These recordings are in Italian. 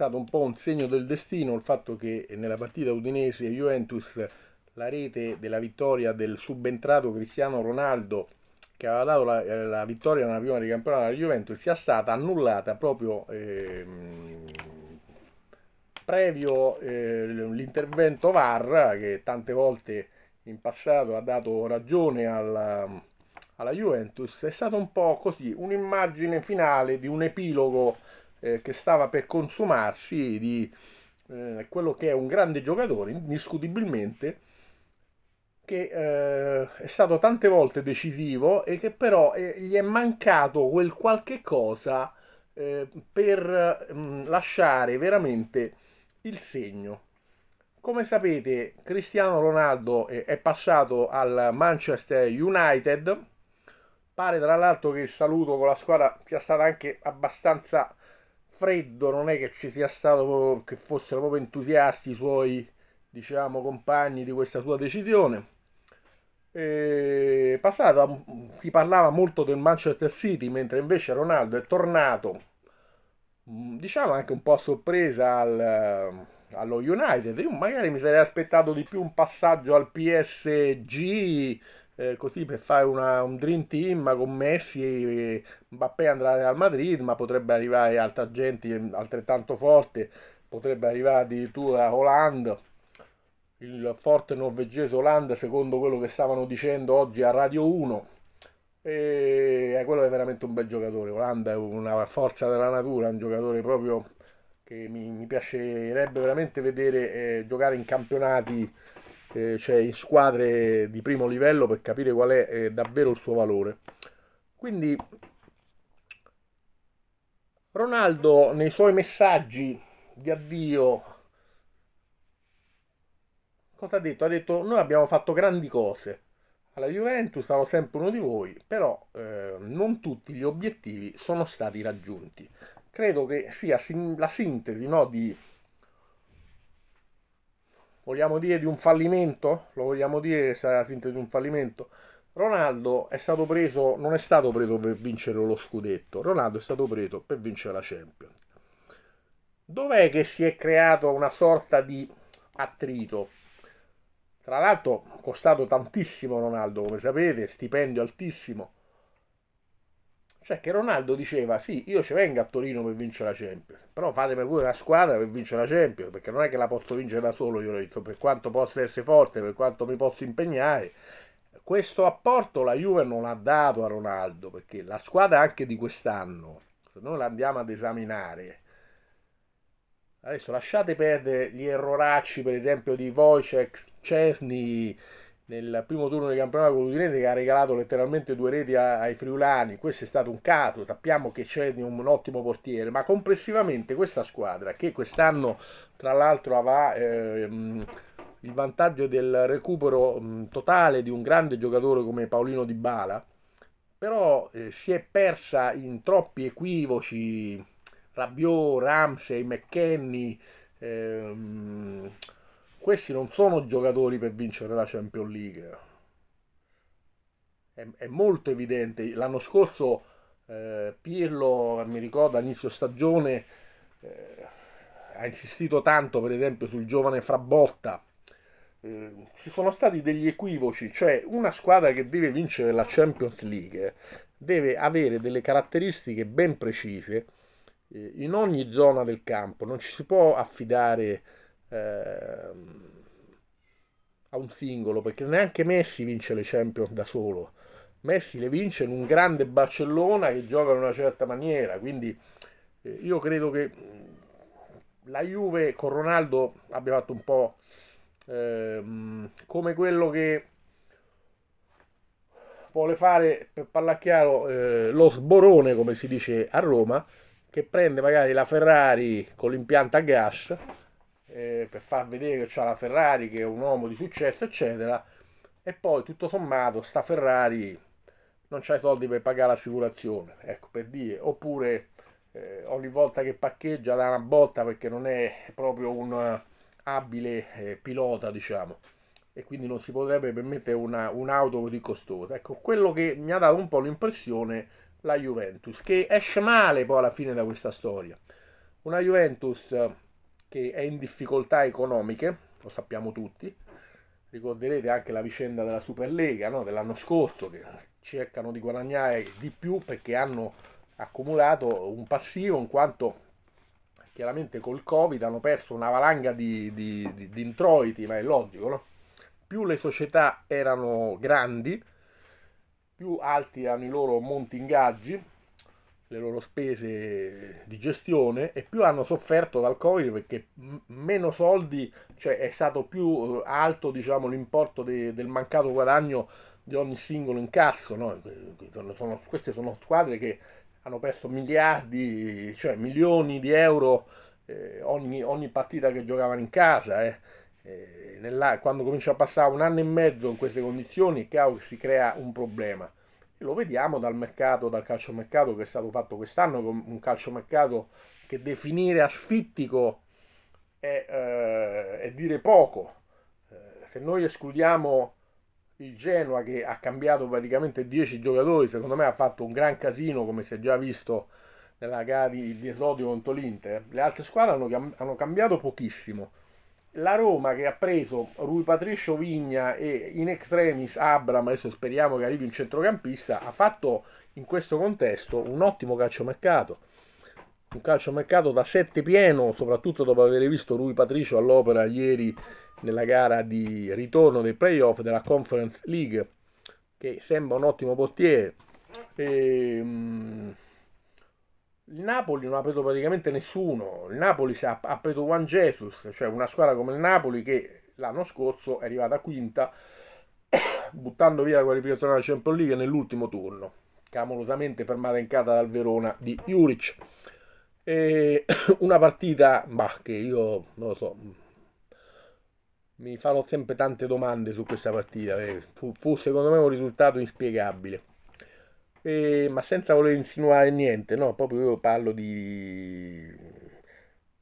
stato un po' un segno del destino il fatto che nella partita Udinese Juventus la rete della vittoria del subentrato Cristiano Ronaldo che aveva dato la, eh, la vittoria nella prima di campionato alla Juventus sia stata annullata proprio eh, previo eh, l'intervento VAR che tante volte in passato ha dato ragione alla, alla Juventus è stata un po' così un'immagine finale di un epilogo eh, che stava per consumarsi di eh, quello che è un grande giocatore, indiscutibilmente, che eh, è stato tante volte decisivo e che però eh, gli è mancato quel qualche cosa eh, per mh, mm, lasciare veramente il segno. Come sapete, Cristiano Ronaldo è passato al Manchester United. Pare tra l'altro che il saluto con la squadra sia stato anche abbastanza freddo, non è che ci sia stato proprio, che fossero proprio entusiasti i suoi diciamo, compagni di questa sua decisione. E passata, si parlava molto del Manchester City, mentre invece Ronaldo è tornato, mm, diciamo anche un po' a sorpresa al, allo United. Io magari mi sarei aspettato di più un passaggio al PSG eh, così per fare una, un dream team ma con Messi e Mbappé andrà al Madrid ma potrebbe arrivare altra gente altrettanto forte potrebbe arrivare addirittura Hollande il forte norvegese Hollande secondo quello che stavano dicendo oggi a Radio 1 e eh, quello è veramente un bel giocatore Hollande è una forza della natura un giocatore proprio che mi, mi piacerebbe veramente vedere eh, giocare in campionati eh, cioè in squadre di primo livello per capire qual è eh, davvero il suo valore. Quindi Ronaldo nei suoi messaggi di addio cosa ha detto? Ha detto noi abbiamo fatto grandi cose alla Juventus, sarò sempre uno di voi, però eh, non tutti gli obiettivi sono stati raggiunti. Credo che sia la sintesi no, di Vogliamo dire di un fallimento? Lo vogliamo dire che sarà finta di un fallimento? Ronaldo è stato preso, non è stato preso per vincere lo scudetto, Ronaldo è stato preso per vincere la Champions. Dov'è che si è creato una sorta di attrito? Tra l'altro costato tantissimo Ronaldo, come sapete, stipendio altissimo. Cioè che Ronaldo diceva, sì, io ci vengo a Torino per vincere la Champions, però fatemi pure una squadra per vincere la Champions, perché non è che la posso vincere da solo, io l'ho detto, per quanto possa essere forte, per quanto mi posso impegnare. Questo apporto la Juve non ha dato a Ronaldo, perché la squadra anche di quest'anno, se noi la andiamo ad esaminare, adesso lasciate perdere gli erroracci, per esempio, di Wojciech, Cesni, nel primo turno di campionato con l'Udinese che ha regalato letteralmente due reti ai friulani, questo è stato un caso, sappiamo che c'è un, ottimo portiere, ma complessivamente questa squadra che quest'anno tra l'altro avrà ehm, il vantaggio del recupero mh, totale di un grande giocatore come Paolino Di Bala, però eh, si è persa in troppi equivoci Rabiot, Ramsey, McKenny, ehm, questi non sono giocatori per vincere la Champions League. È, è molto evidente. L'anno scorso eh, Pirlo, mi ricordo, all'inizio stagione eh, ha insistito tanto, per esempio, sul giovane Frabotta. Eh, ci sono stati degli equivoci, cioè una squadra che deve vincere la Champions League deve avere delle caratteristiche ben precise eh, in ogni zona del campo, non ci si può affidare ehm, a un singolo, perché neanche Messi vince le Champions da solo. Messi le vince in un grande Barcellona che gioca in una certa maniera, quindi eh, io credo che la Juve con Ronaldo abbia fatto un po' ehm, come quello che vuole fare, per parlare chiaro, eh, lo sborone, come si dice a Roma, che prende magari la Ferrari con l'impianto a gas eh, per far vedere che c'è la Ferrari, che è un uomo di successo, eccetera. E poi tutto sommato sta Ferrari non c'ha i soldi per pagare l'assicurazione, ecco per dire, oppure eh, ogni volta che parcheggia dà una botta perché non è proprio un eh, abile eh, pilota, diciamo, e quindi non si potrebbe permettere una, un'auto così costosa. Ecco, quello che mi ha dato un po' l'impressione la Juventus, che esce male poi alla fine da questa storia. Una Juventus che è in difficoltà economiche, lo sappiamo tutti. Ricorderete anche la vicenda della Superlega no? dell'anno scorso, che cercano di guadagnare di più perché hanno accumulato un passivo in quanto chiaramente col Covid hanno perso una valanga di, di, di, di introiti, ma è logico, no? Più le società erano grandi, più alti erano i loro monti ingaggi, le loro spese di gestione e più hanno sofferto dal Covid perché meno soldi, cioè è stato più eh, alto diciamo, l'importo de, del mancato guadagno di ogni singolo incasso. No? Sono, sono, queste sono squadre che hanno perso miliardi, cioè milioni di euro eh, ogni, ogni, partita che giocavano in casa. Eh. Nella, quando comincia a passare un anno e mezzo in queste condizioni è chiaro che si crea un problema lo vediamo dal mercato, dal calciomercato che è stato fatto quest'anno, un calciomercato che definire asfittico è, eh, è dire poco. Eh, se noi escludiamo il Genoa che ha cambiato praticamente 10 giocatori, secondo me ha fatto un gran casino come si è già visto nella gara di, di esodio contro l'Inter. Le altre squadre hanno, hanno cambiato pochissimo la Roma che ha preso Rui Patricio Vigna e in extremis Abram, adesso speriamo che arrivi un centrocampista, ha fatto in questo contesto un ottimo calciomercato. Un calciomercato da 7 pieno, soprattutto dopo aver visto Rui Patricio all'opera ieri nella gara di ritorno dei playoff della Conference League, che sembra un ottimo portiere. E, ehm, il Napoli non ha preso praticamente nessuno, il Napoli ha, ha preso Juan Jesus, cioè una squadra come il Napoli che l'anno scorso è arrivata quinta buttando via la qualificazione della Champions League nell'ultimo turno, clamorosamente fermata in casa dal Verona di Juric. E una partita bah, che io non lo so, mi farò sempre tante domande su questa partita, eh. fu, fu secondo me un risultato inspiegabile eh, ma senza voler insinuare niente, no, proprio io parlo di,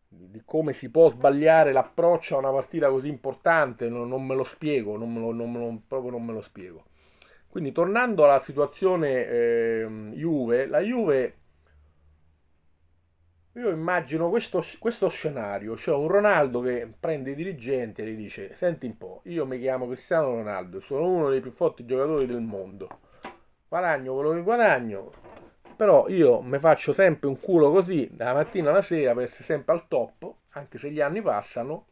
di come si può sbagliare l'approccio a una partita così importante, non, non me lo spiego, non me lo, non me lo, proprio non me lo spiego. Quindi tornando alla situazione eh, Juve, la Juve, io immagino questo, questo scenario, cioè un Ronaldo che prende i dirigenti e gli dice, senti un po', io mi chiamo Cristiano Ronaldo, sono uno dei più forti giocatori del mondo guadagno quello che guadagno, però io mi faccio sempre un culo così dalla mattina alla sera per essere sempre al top, anche se gli anni passano,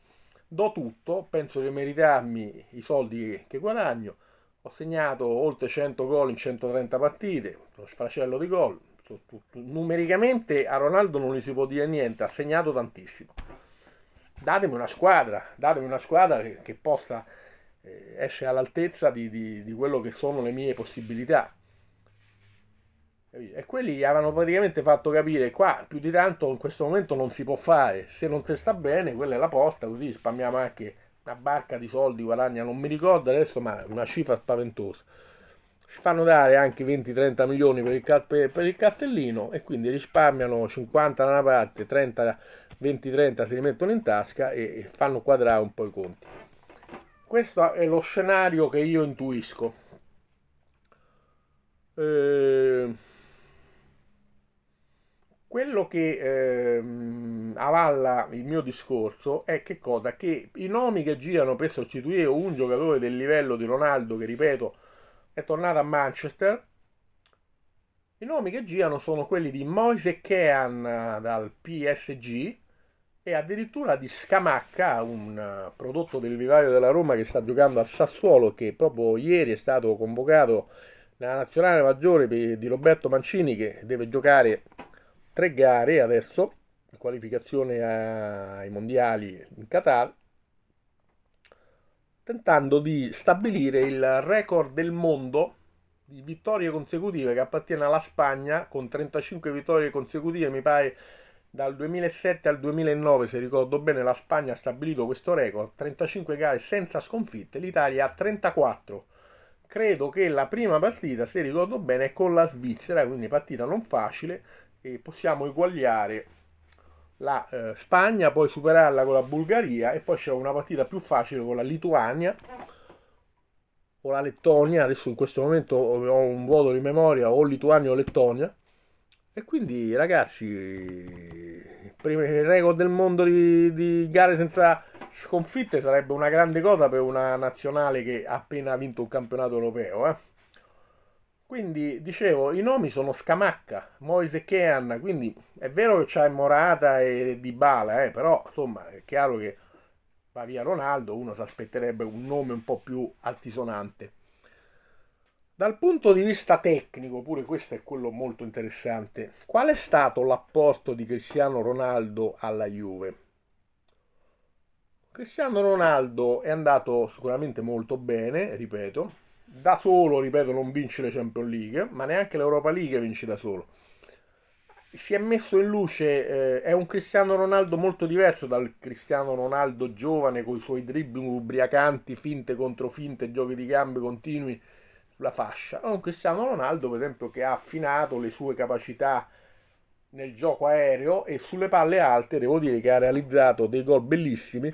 do tutto, penso di meritarmi i soldi che guadagno, ho segnato oltre 100 gol in 130 partite, lo sfracello di gol, numericamente a Ronaldo non gli si può dire niente, ha segnato tantissimo. Datemi una squadra, datemi una squadra che, che possa eh, essere all'altezza di, di, di quello che sono le mie possibilità e quelli gli avevano praticamente fatto capire qua più di tanto in questo momento non si può fare, se non ti sta bene quella è la posta, così spammiamo anche una barca di soldi, guadagna, non mi ricordo adesso, ma una cifra spaventosa. Ci fanno dare anche 20-30 milioni per il, per, per il, cartellino e quindi risparmiano 50 da una parte, 20-30 se li mettono in tasca e, e fanno quadrare un po' i conti. Questo è lo scenario che io intuisco. Eh quello che ehm, avalla il mio discorso è che cosa? Che i nomi che girano per sostituire un giocatore del livello di Ronaldo, che ripeto è tornato a Manchester, i nomi che girano sono quelli di Moise Kean eh, dal PSG e addirittura di Scamacca, un eh, prodotto del vivaio della Roma che sta giocando al Sassuolo, che proprio ieri è stato convocato nella nazionale maggiore di Roberto Mancini che deve giocare tre gare adesso, qualificazione ai mondiali in Qatar, tentando di stabilire il record del mondo di vittorie consecutive che appartiene alla Spagna con 35 vittorie consecutive, mi pare dal 2007 al 2009, se ricordo bene, la Spagna ha stabilito questo record, 35 gare senza sconfitte, l'Italia ha 34. Credo che la prima partita, se ricordo bene, è con la Svizzera, quindi partita non facile, e possiamo eguagliare la eh, Spagna, poi superarla con la Bulgaria e poi c'è una partita più facile con la Lituania o la Lettonia, adesso in questo momento ho un vuoto di memoria o Lituania o Lettonia e quindi ragazzi il record del mondo di, di gare senza sconfitte sarebbe una grande cosa per una nazionale che ha appena vinto un campionato europeo eh? Quindi dicevo, i nomi sono Scamacca, Moise Kean, quindi è vero che c'è Morata e Dybala, eh, però insomma è chiaro che va via Ronaldo, uno si aspetterebbe un nome un po' più altisonante. Dal punto di vista tecnico, pure questo è quello molto interessante, qual è stato l'apporto di Cristiano Ronaldo alla Juve? Cristiano Ronaldo è andato sicuramente molto bene, ripeto, da solo, ripeto, non vince le Champions League, ma neanche l'Europa League vince da solo. Si è messo in luce, eh, è un Cristiano Ronaldo molto diverso dal Cristiano Ronaldo giovane con i suoi dribbling ubriacanti, finte contro finte, giochi di gambe continui sulla fascia. È un Cristiano Ronaldo, per esempio, che ha affinato le sue capacità nel gioco aereo e sulle palle alte, devo dire che ha realizzato dei gol bellissimi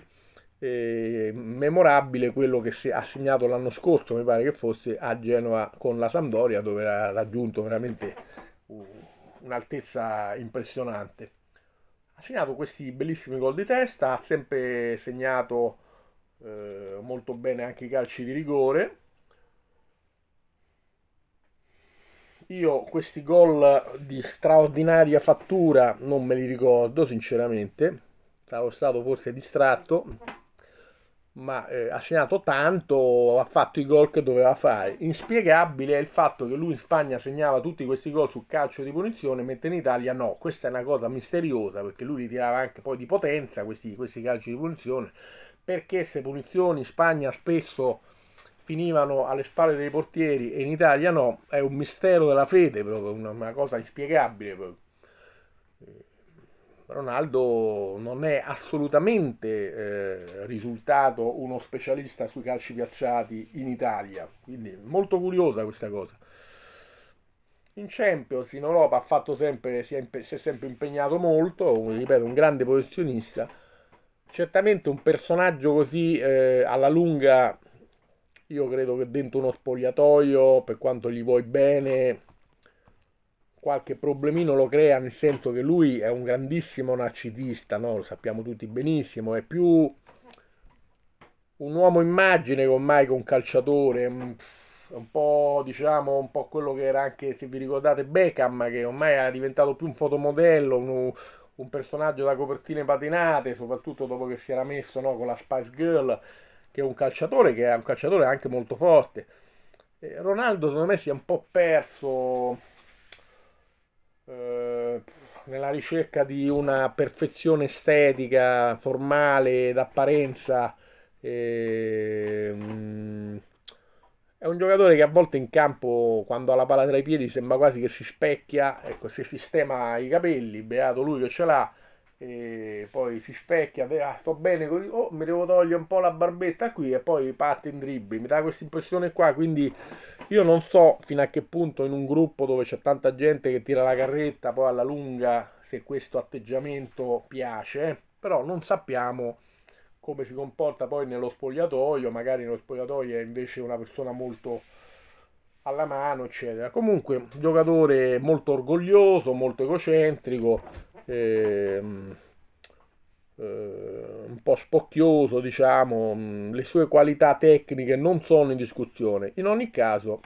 eh, memorabile quello che si ha segnato l'anno scorso, mi pare che fosse a Genova con la Sampdoria, dove ha raggiunto veramente un'altezza impressionante. Ha segnato questi bellissimi gol di testa, ha sempre segnato eh, molto bene anche i calci di rigore. Io questi gol di straordinaria fattura non me li ricordo sinceramente, sarò stato forse distratto, ma eh, ha segnato tanto, ha fatto i gol che doveva fare. Inspiegabile è il fatto che lui in Spagna segnava tutti questi gol sul calcio di punizione, mentre in Italia no. Questa è una cosa misteriosa perché lui li tirava anche poi di potenza questi, questi calci di punizione. Perché se punizioni in Spagna spesso finivano alle spalle dei portieri e in Italia no, è un mistero della fede, proprio una, una cosa inspiegabile. Proprio. Eh, Ronaldo non è assolutamente eh, risultato uno specialista sui calci piazzati in Italia, quindi molto curiosa questa cosa. In Champions in Europa ha fatto sempre, si, è, si è sempre impegnato molto, ripeto, un grande professionista. Certamente un personaggio così eh, alla lunga, io credo che dentro uno spogliatoio, per quanto gli vuoi bene, qualche problemino lo crea nel senso che lui è un grandissimo narcisista, no? lo sappiamo tutti benissimo, è più un uomo immagine che ormai che un calciatore, un po' diciamo un po' quello che era anche se vi ricordate Beckham che ormai è diventato più un fotomodello, un, un personaggio da copertine patinate, soprattutto dopo che si era messo no? con la Spice Girl, che è un calciatore che è un calciatore anche molto forte. Eh, Ronaldo secondo me si è un po' perso eh, nella ricerca di una perfezione estetica, formale, d'apparenza. Eh, mm, è un giocatore che a volte in campo, quando ha la palla tra i piedi, sembra quasi che si specchia, ecco, si sistema i capelli, beato lui che ce l'ha, e poi si specchia, ah, sto bene così, oh, mi devo togliere un po' la barbetta qui e poi parte in dribbling, mi dà questa impressione qua, quindi io non so fino a che punto in un gruppo dove c'è tanta gente che tira la carretta, poi alla lunga se questo atteggiamento piace, però non sappiamo come si comporta poi nello spogliatoio, magari nello spogliatoio è invece una persona molto alla mano, eccetera. Comunque, giocatore molto orgoglioso, molto egocentrico, Ehm, eh, un po' spocchioso, diciamo, mm, le sue qualità tecniche non sono in discussione. In ogni caso,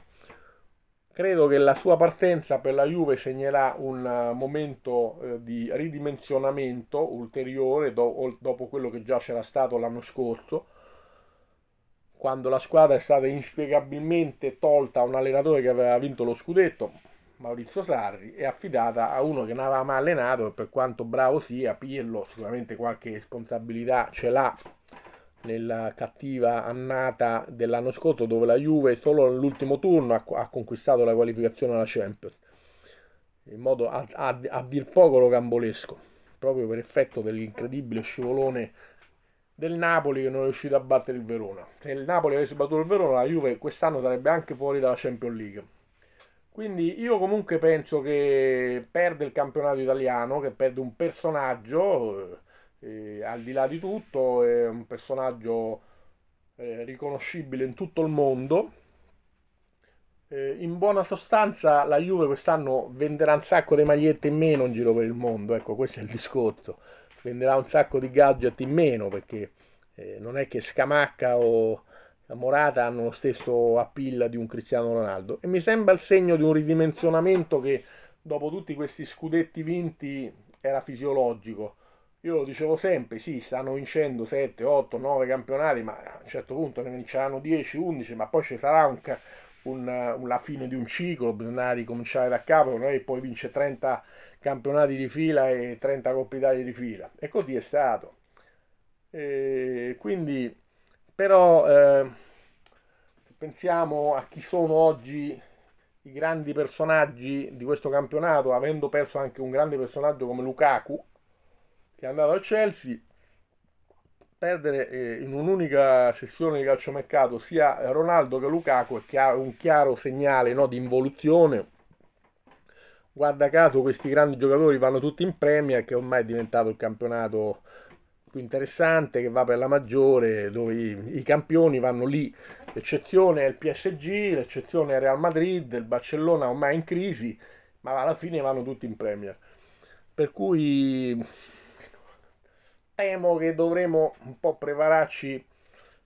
credo che la sua partenza per la Juve segnerà un eh, momento eh, di ridimensionamento ulteriore do dopo quello che già c'era stato l'anno scorso quando la squadra è stata inspiegabilmente tolta a un allenatore che aveva vinto lo scudetto Maurizio Sarri, è affidata a uno che non aveva mai allenato e per quanto bravo sia, Pirlo sicuramente qualche responsabilità ce l'ha nella cattiva annata dell'anno scorso dove la Juve solo nell'ultimo turno ha, conquistato la qualificazione alla Champions in modo a, a, a dir poco rocambolesco proprio per effetto dell'incredibile scivolone del Napoli che non è riuscito a battere il Verona se il Napoli avesse battuto il Verona la Juve quest'anno sarebbe anche fuori dalla Champions League quindi io comunque penso che perde il campionato italiano, che perde un personaggio, eh, eh, al di là di tutto, è un personaggio eh, riconoscibile in tutto il mondo. Eh, in buona sostanza la Juve quest'anno venderà un sacco di magliette in meno in giro per il mondo, ecco questo è il discorso. Venderà un sacco di gadget in meno perché eh, non è che Scamacca o Morata hanno lo stesso appeal di un Cristiano Ronaldo e mi sembra il segno di un ridimensionamento che dopo tutti questi scudetti vinti era fisiologico. Io lo dicevo sempre, sì, stanno vincendo 7, 8, 9 campionati, ma a un certo punto ne vinceranno 10, 11, ma poi ci sarà un, un, la fine di un ciclo, bisogna ricominciare da capo, non è che poi vince 30 campionati di fila e 30 Coppa Italia di fila. E così è stato. E quindi però eh, pensiamo a chi sono oggi i grandi personaggi di questo campionato, avendo perso anche un grande personaggio come Lukaku, che è andato al Chelsea, perdere eh, in un'unica sessione di calciomercato sia Ronaldo che Lukaku è chiaro, un chiaro segnale no, di involuzione. Guarda caso questi grandi giocatori vanno tutti in Premier che ormai è diventato il campionato più interessante che va per la maggiore, dove i, i campioni vanno lì. L'eccezione è il PSG, l'eccezione è il Real Madrid, il Barcellona ormai è in crisi, ma alla fine vanno tutti in Premier. Per cui temo che dovremo un po' prepararci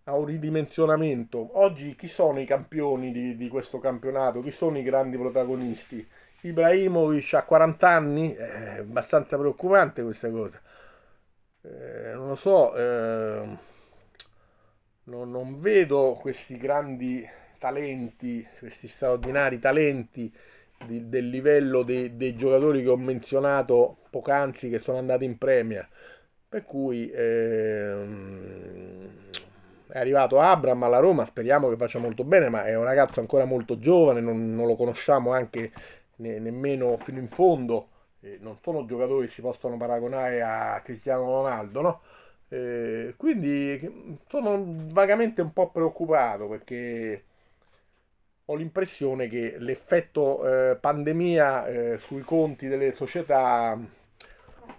a un ridimensionamento. Oggi chi sono i campioni di, di questo campionato? Chi sono i grandi protagonisti? Ibrahimovic ha 40 anni, eh, è abbastanza preoccupante questa cosa eh, non lo so, eh, no, non vedo questi grandi talenti, questi straordinari talenti di, del livello dei, dei, giocatori che ho menzionato poc'anzi che sono andati in Premier. Per cui eh, è arrivato Abram alla Roma, speriamo che faccia molto bene, ma è un ragazzo ancora molto giovane, non, non lo conosciamo anche ne, nemmeno fino in fondo eh, non sono giocatori che si possono paragonare a Cristiano Ronaldo, no? Eh, quindi sono vagamente un po' preoccupato perché ho l'impressione che l'effetto eh, pandemia eh, sui conti delle società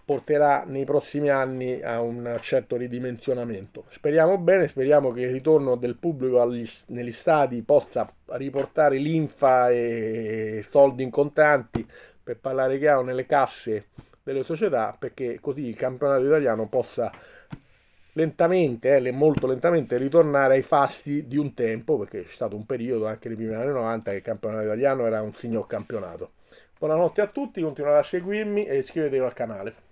porterà nei prossimi anni a un certo ridimensionamento. Speriamo bene, speriamo che il ritorno del pubblico agli, negli stadi possa riportare linfa e soldi in contanti per parlare chiaro nelle casse delle società perché così il campionato italiano possa lentamente, eh, molto lentamente ritornare ai fasti di un tempo perché c'è stato un periodo anche nei primi anni 90 che il campionato italiano era un signor campionato. Buonanotte a tutti, continuate a seguirmi e iscrivetevi al canale.